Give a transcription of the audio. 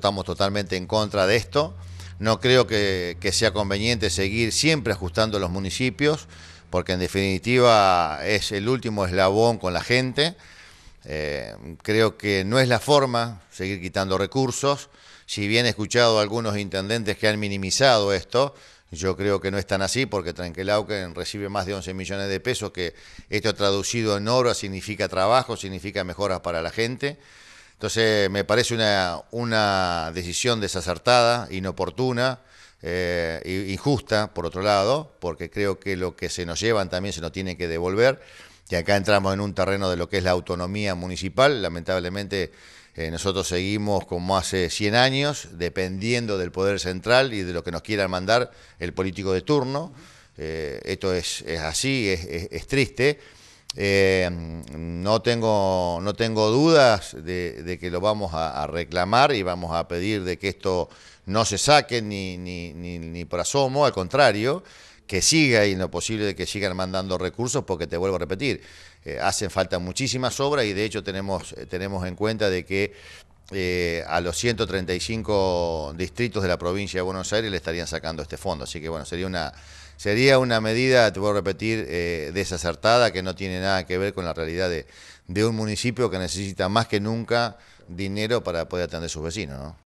Estamos totalmente en contra de esto. No creo que, sea conveniente seguir siempre ajustando los municipios, porque en definitiva es el último eslabón con la gente. Eh, creo que no es la forma seguir quitando recursos. Si bien he escuchado algunos intendentes que han minimizado esto, yo creo que no es tan así porque Tranquilauquen recibe más de 11 millones de pesos, que esto traducido en obra significa trabajo, significa mejoras para la gente. Entonces, me parece una, una decisión desacertada, inoportuna, eh, injusta, por otro lado, porque creo que lo que se nos llevan también se nos tiene que devolver. Y acá entramos en un terreno de lo que es la autonomía municipal. Lamentablemente, eh, nosotros seguimos como hace 100 años, dependiendo del poder central y de lo que nos quiera mandar el político de turno. Eh, esto es, así, es triste. Eh, no, tengo, no tengo dudas de, que lo vamos a, reclamar y vamos a pedir de que esto no se saque ni, ni, ni, por asomo, al contrario, que siga y lo posible de que sigan mandando recursos, porque te vuelvo a repetir, eh, hacen falta muchísimas obras y de hecho tenemos, eh, tenemos en cuenta de que eh, a los 135 distritos de la provincia de Buenos Aires le estarían sacando este fondo. Así que bueno, sería una, sería una medida, te voy a repetir, eh, desacertada, que no tiene nada que ver con la realidad de, de un municipio que necesita más que nunca dinero para poder atender a sus vecinos. ¿no?